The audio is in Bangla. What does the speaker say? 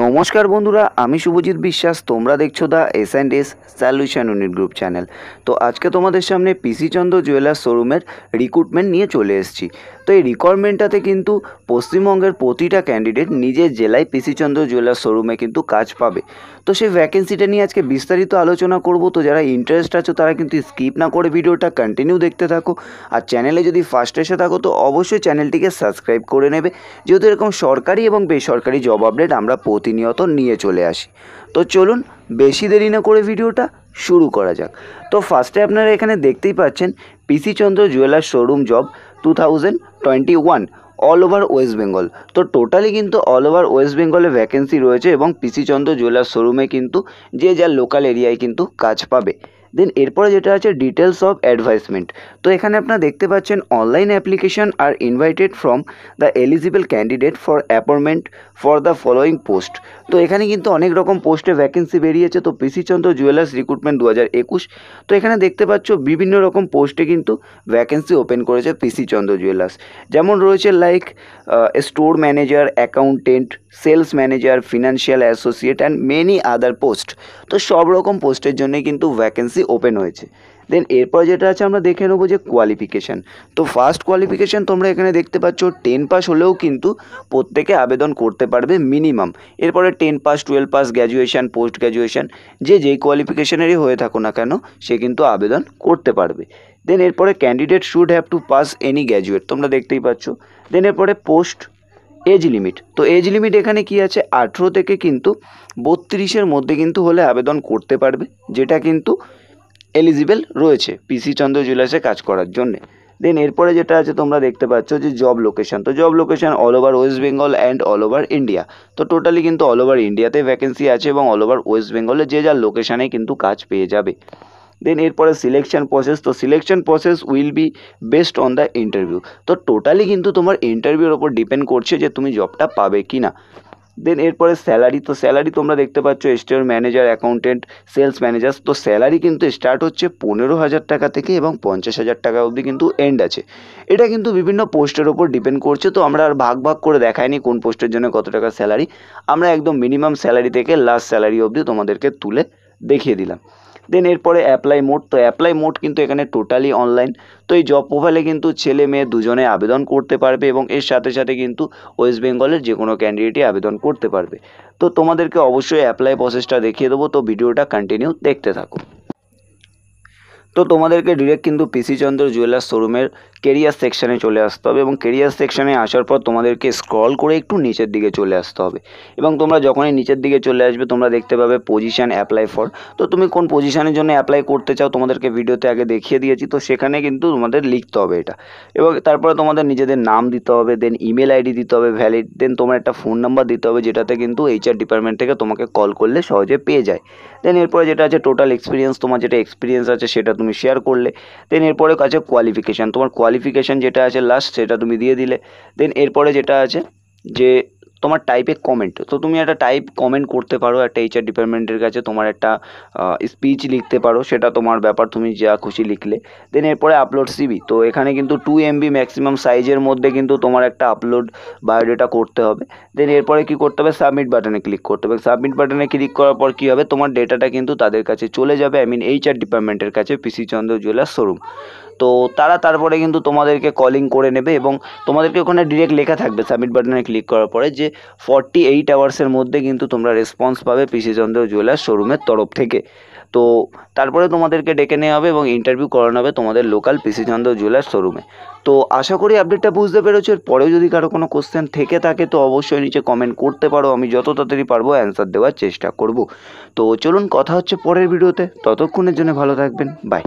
নমস্কার বন্ধুরা আমি শুভজিৎ বিশ্বাস তোমরা দেখছো the S and S solution unit group channel তো আজকে তোমাদের সামনে পিসিচন্দ্র জুয়েলার্স শোরুমের রিক্রুটমেন্ট নিয়ে চলে এসেছি তো এই রিকোয়ারমেন্টটাতে কিন্তু পশ্চিমবঙ্গের প্রতিটা ক্যান্ডিডেট নিজের জেলায় পিসিচন্দ্র জুয়েলার্স শোরুমে কিন্তু কাজ পাবে তো সেই ভ্যাকেন্সিটা নিয়ে আজকে বিস্তারিত আলোচনা করব তো যারা ইন্টারেস্ট আছো তারা কিন্তু স্কিপ না করে ভিডিওটা কন্টিনিউ দেখতে থাকো আর চ্যানেলে যদি ফার্স্ট এসে থাকো তো অবশ্যই চ্যানেলটিকে সাবস্ক্রাইব করে নেবে যেহেতু এরকম সরকারি এবং বেসরকারি জব আপডেট আমরা প্রতিনিয়ত নিয়ে চলে আসি তো চলুন বেশি দেরি না করে ভিডিওটা শুরু করা যাক তো ফার্স্টে আপনারা এখানে দেখতেই পাচ্ছেন PC Chandra jeweller showroom job two thousand twenty one all over West Bengal তো টোটালি কিন্তু অল ওভার ওয়েস্ট বেঙ্গলে ভ্যাকেন্সি রয়েছে এবং পিসি চন্দ্র জুয়েলার শোরুমে কিন্তু যে যার লোকাল এরিয়ায় কিন্তু কাজ পাবে দেন এরপরে যেটা আছে ডিটেলস অফ অ্যাডভাইসমেন্ট তো এখানে আপনারা দেখতে পাচ্ছেন online application are invited from the eligible candidate for appointment for the following post তো এখানে কিন্তু অনেক রকম পোস্টে ভ্যাকেন্সি বেরিয়েছে তো পিসি চন্দ্র জুয়েলার্স রিক্রুটমেন্ট দু হাজার একুশ তো এখানে দেখতে পাচ্ছ বিভিন্ন রকম পোস্টে কিন্তু ভ্যাকেন্সি ওপেন করেছে পিসি চন্দ্র জুয়েলার্স যেমন রয়েছে like store manager accountant sales manager financial associate and many other post তো সব রকম পোস্টের জন্যই কিন্তু ভ্যাকেন্সি ওপেন হয়েছে দেন এরপর যেটা আছে আমরা দেখে নেবো যে কোয়ালিফিকেশান তো ফার্স্ট কোয়ালিফিকেশান তোমরা এখানে দেখতে পাচ্ছ টেন পাস হলেও কিন্তু প্রত্যেকে আবেদন করতে পারবে মিনিমাম এরপরে ten pass twelve pass graduation post graduation যে যেই কোয়ালিফিকেশানেরই হয়ে থাকো না কেন সে কিন্তু আবেদন করতে পারবে দেন এরপরে candidate should have to pass any graduate তোমরা দেখতেই পাচ্ছ দেন এরপরে পোস্ট এজ লিমিট তো এজ লিমিট এখানে কি আছে আঠেরো থেকে কিন্তু বত্রিশের মধ্যে কিন্তু হলে আবেদন করতে পারবে যেটা কিন্তু এলিজিবেল রয়েছে পিসি চন্দ্র জুয়েলার্সে কাজ করার জন্যে দেন এরপরে যেটা আছে তোমরা দেখতে পাচ্ছ যে জব লোকেশান তো job location all over West Bengal and all over India তো টোটালি কিন্তু অল ওভার ইন্ডিয়াতে ভ্যাকেন্সি আছে এবং অল ওভার ওয়েস্ট বেঙ্গলে যে যার লোকেশানে কিন্তু কাজ পেয়ে যাবে দেন এরপরে সিলেকশন প্রসেস তো selection process will be based on the interview তো টোটালি কিন্তু তোমার ইন্টারভিউর ওপর ডিপেন্ড করছে যে তুমি জবটা পাবে কি না দেন এরপরে স্যালারি তো স্যালারি তোমরা দেখতে পাচ্ছ store manager accountant sales manager তো স্যালারি কিন্তু স্টার্ট হচ্ছে পনেরো হাজার টাকা থেকে এবং পঞ্চাশ হাজার টাকা অবধি কিন্তু এন্ড আছে এটা কিন্তু বিভিন্ন পোস্টের ওপর ডিপেন্ড করছে তো আমরা আর ভাগ ভাগ করে দেখাইনি কোন পোস্টের জন্য কত টাকা স্যালারি আমরা একদম মিনিমাম স্যালারি থেকে লাস্ট স্যালারি অবধি তোমাদেরকে তুলে দেখিয়ে দিলাম দেন এরপরে অ্যাপ্লাই মোড তো অ্যাপ্লাই মোড কিন্তু এখানে টোটালি অনলাইন তো এই জব প্রোফাইলে কিন্তু ছেলে মেয়ে দুজনে আবেদন করতে পারবে এবং এর সাথে সাথে কিন্তু ওয়েস্ট বেঙ্গলের যে কোনো ক্যান্ডিডেটই আবেদন করতে পারবে তো তোমাদেরকে অবশ্যই অ্যাপ্লাই প্রসেসটা দেখিয়ে দেবো তো ভিডিওটা কন্টিনিউ দেখতে থাকো তো তোমাদেরকে ডিরেক্ট কিন্তু পিসি চন্দ্র জুয়েলার্স শোরুমের কেরিয়ার সেকশানে চলে আসতে হবে এবং কেরিয়ার সেকশানে আসার পর তোমাদেরকে স্ক্রল করে একটু নিচের দিকে চলে আসতে হবে এবং তোমরা যখনই নিচের দিকে চলে আসবে তোমরা দেখতে পাবে পজিশান অ্যাপ্লাই ফর তো তুমি কোন পজিশানের জন্য অ্যাপ্লাই করতে চাও তোমাদেরকে ভিডিওতে আগে দেখিয়ে দিয়েছি তো সেখানে কিন্তু তোমাদের লিখতে হবে এটা এবং তারপরে তোমাদের নিজেদের নাম দিতে হবে দেন ইমেল আইডি দিতে হবে ভ্যালিড দেন তোমার একটা ফোন নাম্বার দিতে হবে যেটাতে কিন্তু এইচআর ডিপার্টমেন্ট থেকে তোমাকে কল করলে সহজে পেয়ে যায় দেন এরপরে যেটা আছে টোটাল এক্সপিরিয়েন্স তোমার যেটা এক্সপিরিয়েন্স আছে সেটা তুমি শেয়ার করলে দেন এরপরে আছে কোয়ালিফিকেশান তোমার কোয়ালিফিকেশান যেটা আছে লাস্ট সেটা তুমি দিয়ে দিলে দেন এরপরে যেটা আছে যে তোমার টাইপে কমেন্ট তো তুমি একটা টাইপ কমেন্ট করতে পারো একটা এইচআর ডিপার্টমেন্টের কাছে তোমার একটা স্পিচ লিখতে পারো সেটা তোমার ব্যাপার তুমি যা খুশি লিখলে দেন এরপরে আপলোড সিবি তো এখানে কিন্তু টু এমবি ম্যাক্সিমাম সাইজের মধ্যে কিন্তু তোমার একটা আপলোড বায়োডেটা করতে হবে দেন এরপরে কি করতে হবে সাবমিট বাটনে ক্লিক করতে হবে সাবমিট বাটনে ক্লিক করার পর কী হবে তোমার ডেটাটা কিন্তু তাদের কাছে চলে যাবে আই মিন এইচআর ডিপার্টমেন্টের কাছে পিসি চন্দ্র জুয়েলার শোরুম তো তারা তারপরে কিন্তু তোমাদেরকে কলিং করে নেবে এবং তোমাদেরকে ওখানে ডিরেক্ট লেখা থাকবে সাবমিট বাটনে ক্লিক করার পরে যে ফর্টি এইট আওয়ার্সের মধ্যে কিন্তু তোমরা রেসপন্স পাবে পিসিচন্দ্র জুয়েলার্স শোরুমের তরফ থেকে তো তারপরে তোমাদেরকে ডেকে নেওয়া হবে এবং ইন্টারভিউ করানো হবে তোমাদের লোকাল পিসিচন্দ্র জুয়েলার্স শোরুমে তো আশা করি আপডেটটা বুঝতে পেরেছো এর পরেও যদি কারো কোনো কোশ্চেন থেকে থাকে তো অবশ্যই নিচে কমেন্ট করতে পারো আমি যত তাড়াতাড়ি পারবো অ্যান্সার দেওয়ার চেষ্টা করব তো চলুন কথা হচ্ছে পরের ভিডিওতে ততক্ষণের জন্য ভালো থাকবেন বাই